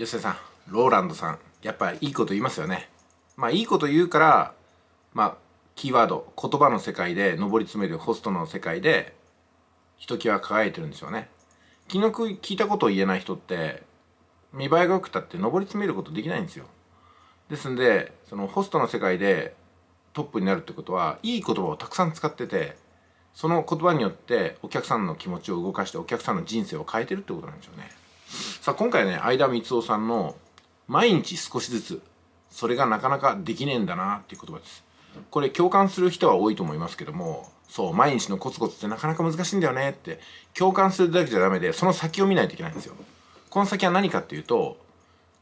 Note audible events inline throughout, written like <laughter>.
吉田さんローランドさんやっぱいいこと言いますよねまあいいこと言うからまあキーワード言葉の世界で上り詰めるホストの世界でひときわ輝いてるんですよね気の利いたことを言えない人って見栄えが良くたって上り詰めることできないんですよですんでそのホストの世界でトップになるってことはいい言葉をたくさん使っててその言葉によってお客さんの気持ちを動かしてお客さんの人生を変えてるってことなんでしょうねさあ今回ね相田光夫さんの「毎日少しずつそれがなかなかできねえんだな」っていう言葉ですこれ共感する人は多いと思いますけどもそう毎日のコツコツってなかなか難しいんだよねって共感するだけじゃダメでその先を見ないといけないんですよこの先は何かっていうと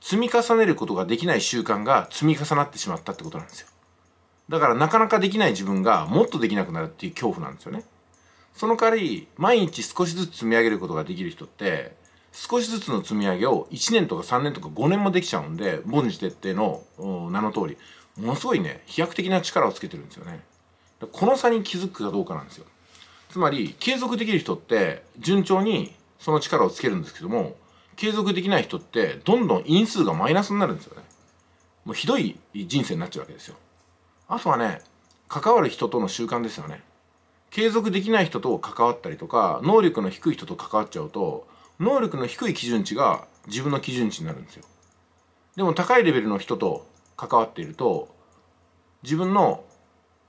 積み重ねることができない習慣が積み重なってしまったってことなんですよだからなかなかできない自分がもっとできなくなるっていう恐怖なんですよねその代わり毎日少しずつ積み上げることができる人って少しずつの積み上げを1年とか3年とか5年もできちゃうんで凡事徹底の名の通りものすごいね飛躍的な力をつけてるんですよねこの差に気づくかどうかなんですよつまり継続できる人って順調にその力をつけるんですけども継続できない人ってどんどん因数がマイナスになるんですよねもうひどい人生になっちゃうわけですよあとはね関わる人との習慣ですよね継続できない人と関わったりとか能力の低い人と関わっちゃうと能力の低い基準値が自分の基準値になるんですよでも高いレベルの人と関わっていると自分の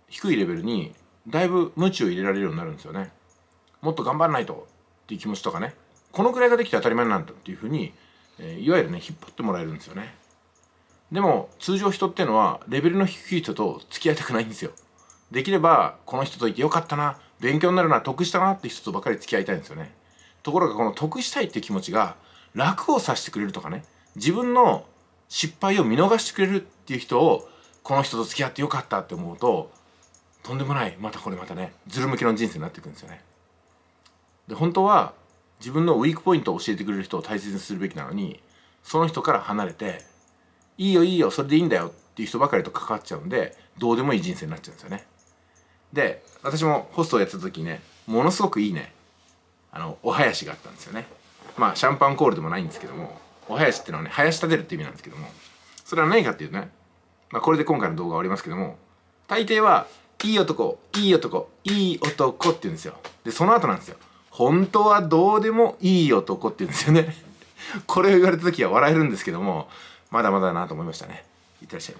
低いレベルにだいぶ無知を入れられるようになるんですよねもっと頑張らないとっていう気持ちとかねこのくらいができて当たり前なんだっていうふうに、えー、いわゆるね引っ張ってもらえるんですよねでも通常人っていうのはレベルの低い人と付き合いたくないんですよできればこの人といてよかったな勉強になるな得したなって人とばかり付き合いたいんですよねところがこの得したいっていう気持ちが楽をさせてくれるとかね自分の失敗を見逃してくれるっていう人をこの人と付き合ってよかったって思うととんでもないまたこれまたねズル向きの人生になっていくんですよね。で本当は自分のウィークポイントを教えてくれる人を大切にするべきなのにその人から離れて「いいよいいよそれでいいんだよ」っていう人ばかりと関わっちゃうんでどうでもいい人生になっちゃうんですよね。で私もホストをやってた時ねものすごくいいねあのお囃子があったんですよねまあシャンパンコールでもないんですけどもお囃子っていうのはね囃子立てるって意味なんですけどもそれは何かっていうとね、まあ、これで今回の動画は終わりますけども大抵はいい男いい男いい男って言うんですよでその後なんですよ本当はどうでもいい男って言うんですよね <laughs> これを言われた時は笑えるんですけどもまだまだだなと思いましたねいってらっしゃい